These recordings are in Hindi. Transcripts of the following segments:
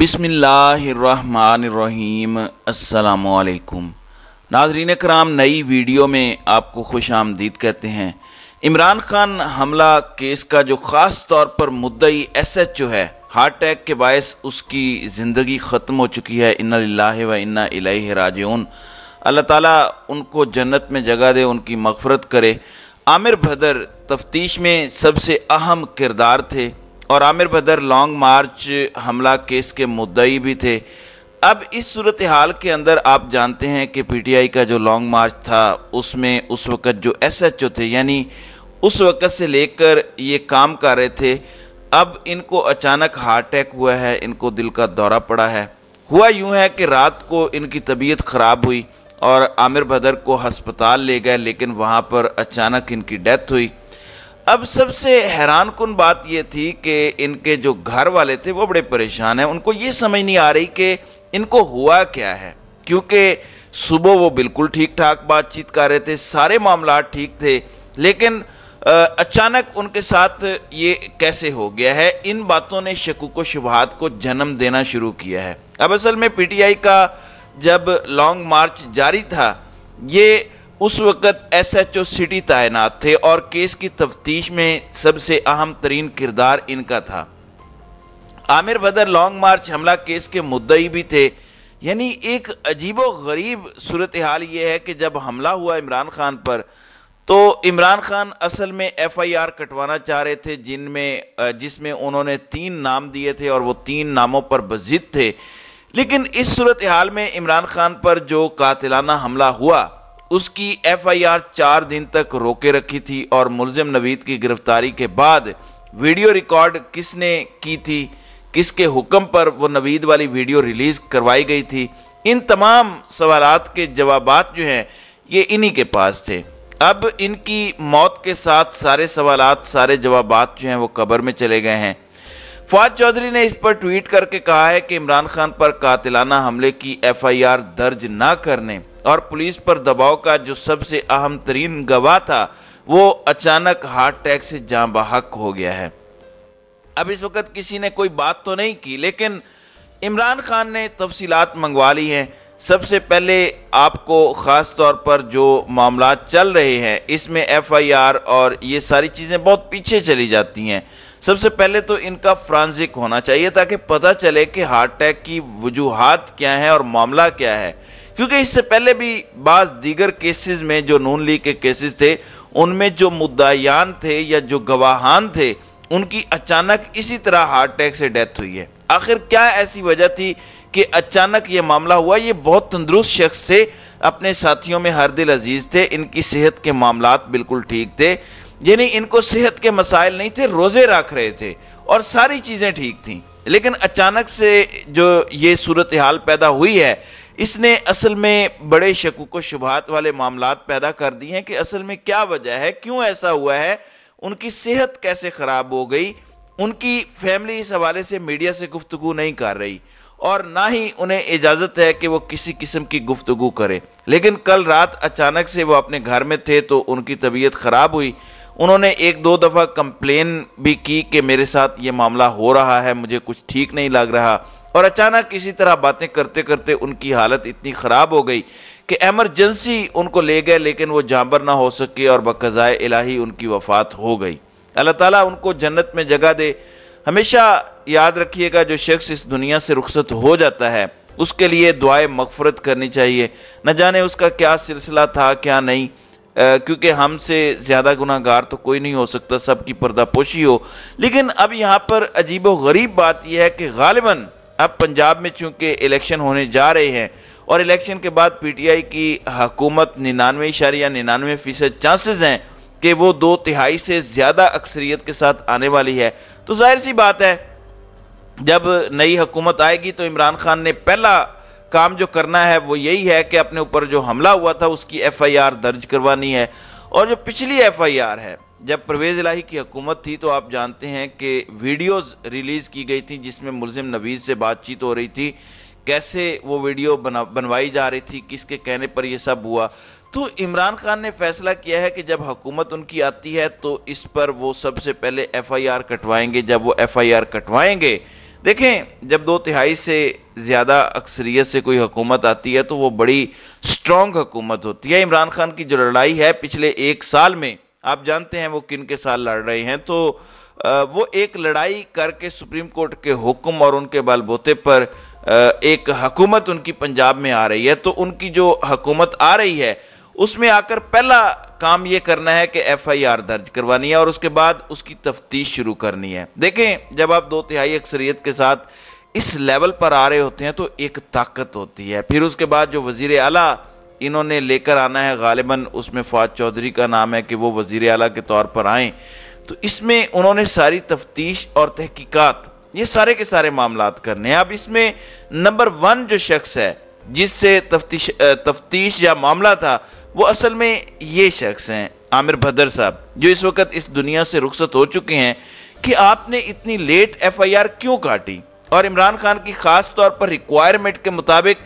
बिसमीम् अल्लाम नाजरीन कराम नई वीडियो में आपको खुश आमदीद कहते हैं इमरान खान हमला केस का जो ख़ास तौर पर मुद्दई एस एच ओ है हार्ट अटैक के बायस उसकी ज़िंदगी ख़त्म हो चुकी है इन्ना लाह व इन्ना राज अल्लाह ताला उनको जन्नत में जगह दे उनकी मगफरत करे आमिर भदर तफ्तीश में सबसे अहम किरदार थे और आमिर बदर लॉन्ग मार्च हमला केस के मुद्दई भी थे अब इस सूरत हाल के अंदर आप जानते हैं कि पीटीआई का जो लॉन्ग मार्च था उसमें उस वक़्त जो एसएचओ थे यानी उस वक़्त से लेकर ये काम कर रहे थे अब इनको अचानक हार्ट अटैक हुआ है इनको दिल का दौरा पड़ा है हुआ यूं है कि रात को इनकी तबीयत ख़राब हुई और आमिर बदर को हस्पताल ले गए लेकिन वहाँ पर अचानक इनकी डेथ हुई अब सबसे हैरान कन बात ये थी कि इनके जो घर वाले थे वो बड़े परेशान हैं उनको ये समझ नहीं आ रही कि इनको हुआ क्या है क्योंकि सुबह वो बिल्कुल ठीक ठाक बातचीत कर रहे थे सारे मामला ठीक थे लेकिन अचानक उनके साथ ये कैसे हो गया है इन बातों ने शकुक व शुभात को जन्म देना शुरू किया है अब असल में पीटीआई का जब लॉन्ग मार्च जारी था ये उस वक़्त एस एच ओ सिटी तैनात थे और केस की तफ्तीश में सबसे अहम तरीन किरदार इनका था आमिर बदर लॉन्ग मार्च हमला केस के मुद्दई भी थे यानी एक अजीब गरीब सूरत हाल ये है कि जब हमला हुआ इमरान खान पर तो इमरान खान असल में एफ आई आर कटवाना चाह रहे थे जिनमें जिसमें उन्होंने तीन नाम दिए थे और वो तीन नामों पर बजिद थे लेकिन इस सूरत हाल में इमरान खान पर जो कातिलाना हमला हुआ उसकी एफआईआर चार दिन तक रोके रखी थी और मुलजिम नवीद की गिरफ्तारी के बाद वीडियो रिकॉर्ड किसने की थी किसके हुक्म पर वो नवीद वाली वीडियो रिलीज़ करवाई गई थी इन तमाम सवाल के जवाब जो हैं ये इन्हीं के पास थे अब इनकी मौत के साथ सारे सवालत सारे जवाब जो हैं वो कबर में चले गए हैं फवाद चौधरी ने इस पर ट्वीट करके कहा है कि इमरान खान पर कातिलाना हमले की एफआईआर दर्ज ना करने और पुलिस पर दबाव का जो सबसे अहम तरीन गवाह था वो अचानक हार्ट अटैक से जाँ बहक हो गया है अब इस वक्त किसी ने कोई बात तो नहीं की लेकिन इमरान खान ने तफसीत मंगवा ली हैं सबसे पहले आपको ख़ास तौर पर जो मामला चल रहे हैं इसमें एफआईआर और ये सारी चीज़ें बहुत पीछे चली जाती हैं सबसे पहले तो इनका फ्रांसिक होना चाहिए ताकि पता चले कि हार्ट अटैक की वजूहत क्या हैं और मामला क्या है क्योंकि इससे पहले भी बाज दीगर केसेस में जो नून लीग के केसेस थे उनमें जो मुद्दायान थे या जो गवाहान थे उनकी अचानक इसी तरह हार्ट अटैक से डेथ हुई है आखिर क्या ऐसी वजह थी कि अचानक ये मामला हुआ ये बहुत तंदरुस्त शख्स थे अपने साथियों में हर दिल अजीज़ थे इनकी सेहत के मामला बिल्कुल ठीक थे यानी इनको सेहत के मसाइल नहीं थे रोज़े रख रहे थे और सारी चीज़ें ठीक थीं लेकिन अचानक से जो ये सूरत हाल पैदा हुई है इसने असल में बड़े शकूक शुभात वाले मामला पैदा कर दिए हैं कि असल में क्या वजह है क्यों ऐसा हुआ है उनकी सेहत कैसे ख़राब हो गई उनकी फैमिली इस हवाले से मीडिया से गुफ्तु नहीं कर रही और ना ही उन्हें इजाज़त है कि वो किसी किस्म की गुफ्तु करें लेकिन कल रात अचानक से वो अपने घर में थे तो उनकी तबीयत ख़राब हुई उन्होंने एक दो दफ़ा कंप्लेन भी की कि मेरे साथ ये मामला हो रहा है मुझे कुछ ठीक नहीं लग रहा और अचानक इसी तरह बातें करते करते उनकी हालत इतनी ख़राब हो गई कि एमरजेंसी उनको ले गए लेकिन वो जाबर ना हो सके और बकज़ाए इलाही उनकी वफात हो गई अल्लाह ताला उनको जन्नत में जगह दे हमेशा याद रखिएगा जो शख्स इस दुनिया से रुखसत हो जाता है उसके लिए दुआएं मफफ़रत करनी चाहिए न जाने उसका क्या सिलसिला था क्या नहीं क्योंकि हमसे ज़्यादा गुनागार तो कोई नहीं हो सकता सबकी पर्दापोशी हो लेकिन अब यहाँ पर अजीब व गरीब बात यह है कि गालिबा अब पंजाब में चूँकि इलेक्शन होने जा रहे हैं और इलेक्शन के बाद पी टी आई की हकूमत निन्यानवे इशारिया निन्यानवे फ़ीसद चांसेज़ हैं कि वो दो तिहाई से ज़्यादा अक्सरियत के साथ आने वाली है तो जाहिर सी बात है जब नई हुकूमत आएगी तो इमरान खान ने पहला काम जो करना है वो यही है कि अपने ऊपर जो हमला हुआ था उसकी एफआईआर दर्ज करवानी है और जो पिछली एफआईआर है जब परवेज़ इलाही की हुकूमत थी तो आप जानते हैं कि वीडियोस रिलीज़ की गई थी जिसमें मुलजिम नवीज़ से बातचीत हो रही थी कैसे वो वीडियो बना बनवाई जा रही थी किसके कहने पर यह सब हुआ तो इमरान खान ने फैसला किया है कि जब हुकूमत उनकी आती है तो इस पर वो सबसे पहले आर कटवाएंगे जब वो आर कटवाएंगे देखें जब दो तिहाई से ज़्यादा अक्सरियत से कोई हुकूमत आती है तो वो बड़ी स्ट्रॉन्ग हुकूमत होती है इमरान खान की जो लड़ाई है पिछले एक साल में आप जानते हैं वो किन के साथ लड़ रहे हैं तो वो एक लड़ाई करके सुप्रीम कोर्ट के हुक्म और उनके बालबोते पर एक हकूमत उनकी पंजाब में आ रही है तो उनकी जो हकूमत आ रही है उसमें आकर पहला काम ये करना है कि एफ आई आर दर्ज करवानी है और उसके बाद उसकी तफ्तीश शुरू करनी है देखें जब आप दो तिहाई अक्सरियत के साथ इस लेवल पर आ रहे होते हैं तो एक ताकत होती है फिर उसके बाद जो वजीर अला इन्होंने लेकर आना है गालिबा उसमें फवाद चौधरी का नाम है कि वो वजीर अला के तौर पर आएँ तो इसमें उन्होंने सारी तफ्तीश और तहकीकत ये सारे के सारे मामला करने हैं अब इसमें नंबर वन जो शख्स है जिससे तफ्तीश तफ्तीश या मामला था वो असल में ये शख्स हैं आमिर भदर साहब जो इस वक्त इस दुनिया से रुखसत हो चुके हैं कि आपने इतनी लेट एफआईआर क्यों काटी और इमरान खान की खास तौर पर रिक्वायरमेंट के मुताबिक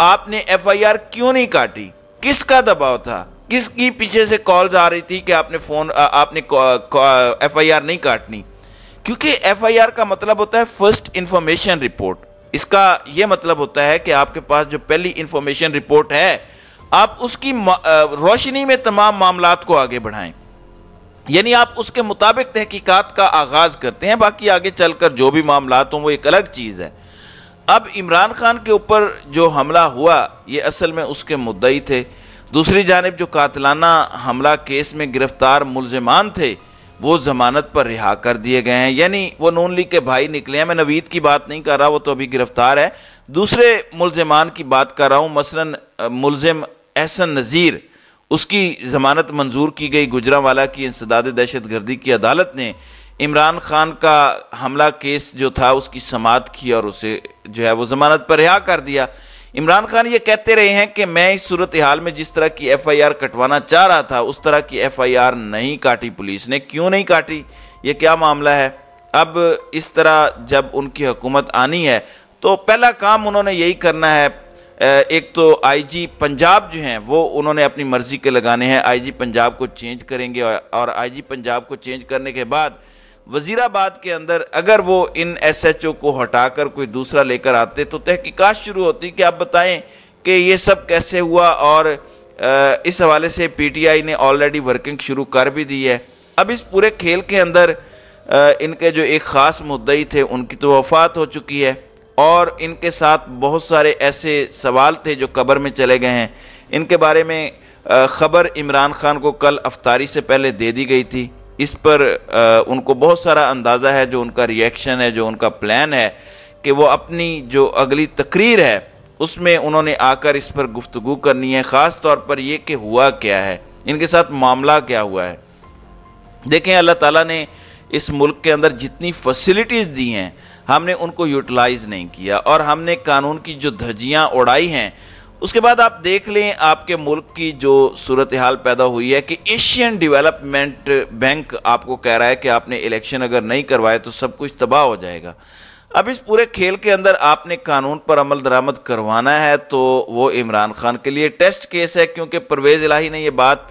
आपने एफआईआर क्यों नहीं काटी किसका दबाव था किसकी पीछे से कॉल्स आ रही थी कि आपने फोन आ, आपने आर नहीं काटनी क्योंकि आर का मतलब होता है फर्स्ट इंफॉर्मेशन रिपोर्ट इसका यह मतलब होता है कि आपके पास जो पहली इंफॉर्मेशन रिपोर्ट है आप उसकी रोशनी में तमाम मामला को आगे बढ़ाएं यानी आप उसके मुताबिक तहकीकात का आगाज़ करते हैं बाकी आगे चल कर जो भी मामला हों वो एक अलग चीज़ है अब इमरान खान के ऊपर जो हमला हुआ ये असल में उसके मुद्दई थे दूसरी जानब जो कातलाना हमला केस में गिरफ्तार मुलजमान थे वो ज़मानत पर रिहा कर दिए गए हैं यानी वो नून लीग के भाई निकले हैं मैं नवीद की बात नहीं कर रहा वो तो अभी गिरफ़्तार है दूसरे मुलजमान की बात कर रहा हूँ मसला मुलजम एहसन नज़ीर उसकी ज़मानत मंजूर की गई गुजरावाला की इंसदाद दहशत गर्दी की अदालत ने इमरान खान का हमला केस जो था उसकी समात की और उसे जो है वो ज़मानत पर रिहा कर दिया इमरान खान ये कहते रहे हैं कि मैं इस सूरत हाल में जिस तरह की एफ आई आर कटवाना चाह रहा था उस तरह की एफ आई आर नहीं काटी पुलिस ने क्यों नहीं काटी ये क्या मामला है अब इस तरह जब उनकी हुकूमत आनी है तो पहला काम उन्होंने यही करना है एक तो आईजी पंजाब जो हैं वो उन्होंने अपनी मर्ज़ी के लगाने हैं आईजी पंजाब को चेंज करेंगे और आईजी पंजाब को चेंज करने के बाद वज़ीराबाद के अंदर अगर वो इन एसएचओ को हटाकर कोई दूसरा लेकर आते तो तहकीकात शुरू होती कि आप बताएं कि ये सब कैसे हुआ और इस हवाले से पीटीआई ने ऑलरेडी वर्किंग शुरू कर भी दी है अब इस पूरे खेल के अंदर इनके जो एक ख़ास मुद्दई थे उनकी तो वफात हो चुकी है और इनके साथ बहुत सारे ऐसे सवाल थे जो कबर में चले गए हैं इनके बारे में ख़बर इमरान खान को कल अफ्तारी से पहले दे दी गई थी इस पर उनको बहुत सारा अंदाज़ा है जो उनका रिएक्शन है जो उनका प्लान है कि वो अपनी जो अगली तकरीर है उसमें उन्होंने आकर इस पर गुफ्तु करनी है ख़ास तौर पर यह कि हुआ क्या है इनके साथ मामला क्या हुआ है देखें अल्लाह ताला ने इस मुल्क के अंदर जितनी फैसिलिटीज़ दी हैं हमने उनको यूटिलाइज़ नहीं किया और हमने कानून की जो धज्जियाँ उड़ाई हैं उसके बाद आप देख लें आपके मुल्क की जो सूरत हाल पैदा हुई है कि एशियन डेवलपमेंट बैंक आपको कह रहा है कि आपने इलेक्शन अगर नहीं करवाए तो सब कुछ तबाह हो जाएगा अब इस पूरे खेल के अंदर आपने कानून पर अमल दरामद करवाना है तो वो इमरान खान के लिए टेस्ट केस है क्योंकि परवेज़ इलाही ने ये बात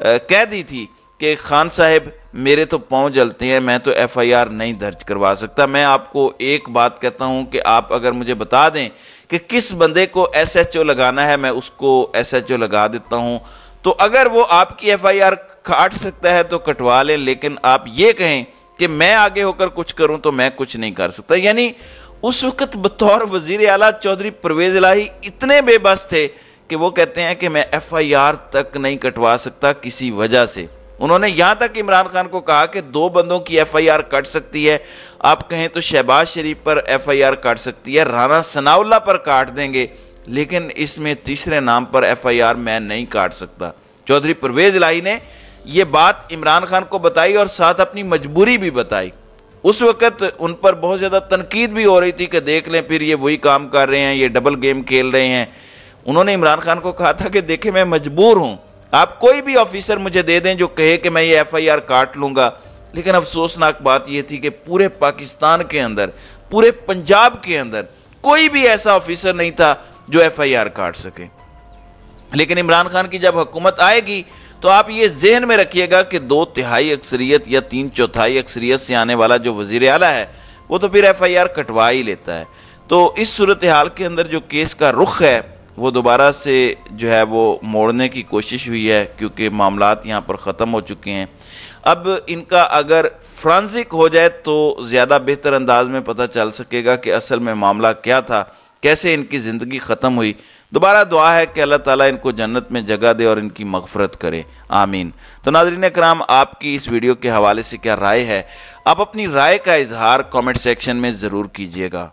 कह दी थी कि खान साहब मेरे तो पाँव जलते हैं मैं तो एफआईआर नहीं दर्ज करवा सकता मैं आपको एक बात कहता हूं कि आप अगर मुझे बता दें कि किस बंदे को एसएचओ लगाना है मैं उसको एसएचओ लगा देता हूं तो अगर वो आपकी एफआईआर काट सकता है तो कटवा लें लेकिन आप ये कहें कि मैं आगे होकर कुछ करूं तो मैं कुछ नहीं कर सकता यानी उस वक्त बतौर वजीर अला चौधरी परवेज लाही इतने बेबस थे कि वो कहते हैं कि मैं आर तक नहीं कटवा सकता किसी वजह से उन्होंने यहाँ तक इमरान खान को कहा कि दो बंदों की एफआईआर कट सकती है आप कहें तो शहबाज शरीफ पर एफआईआर कट सकती है राना सनाउल्ला पर काट देंगे लेकिन इसमें तीसरे नाम पर एफआईआर मैं नहीं काट सकता चौधरी परवेज लाई ने यह बात इमरान खान को बताई और साथ अपनी मजबूरी भी बताई उस वक्त उन पर बहुत ज़्यादा तनकीद भी हो रही थी कि देख लें फिर ये वही काम कर रहे हैं ये डबल गेम खेल रहे हैं उन्होंने इमरान खान को कहा था कि देखे मैं मजबूर हूँ आप कोई भी ऑफिसर मुझे दे दें जो कहे कि मैं ये एफआईआर काट लूँगा लेकिन अफसोसनाक बात यह थी कि पूरे पाकिस्तान के अंदर पूरे पंजाब के अंदर कोई भी ऐसा ऑफिसर नहीं था जो एफआईआर काट सके लेकिन इमरान खान की जब हुकूमत आएगी तो आप ये जहन में रखिएगा कि दो तिहाई अक्सरियत या तीन चौथाई अक्सरियत से आने वाला जो वजीर आला है वो तो फिर एफ आई आर कटवा ही लेता है तो इस सूरत हाल के अंदर जो केस का रुख है वो दोबारा से जो है वो मोड़ने की कोशिश हुई है क्योंकि मामला यहाँ पर ख़त्म हो चुके हैं अब इनका अगर फ्रांसिक हो जाए तो ज़्यादा बेहतर अंदाज में पता चल सकेगा कि असल में मामला क्या था कैसे इनकी ज़िंदगी ख़त्म हुई दोबारा दुआ है कि अल्लाह ताला इनको जन्नत में जगह दे और इनकी मगफरत करे आमीन तो नाजरीन कराम आपकी इस वीडियो के हवाले से क्या राय है आप अपनी राय का इजहार कमेंट सेक्शन में ज़रूर कीजिएगा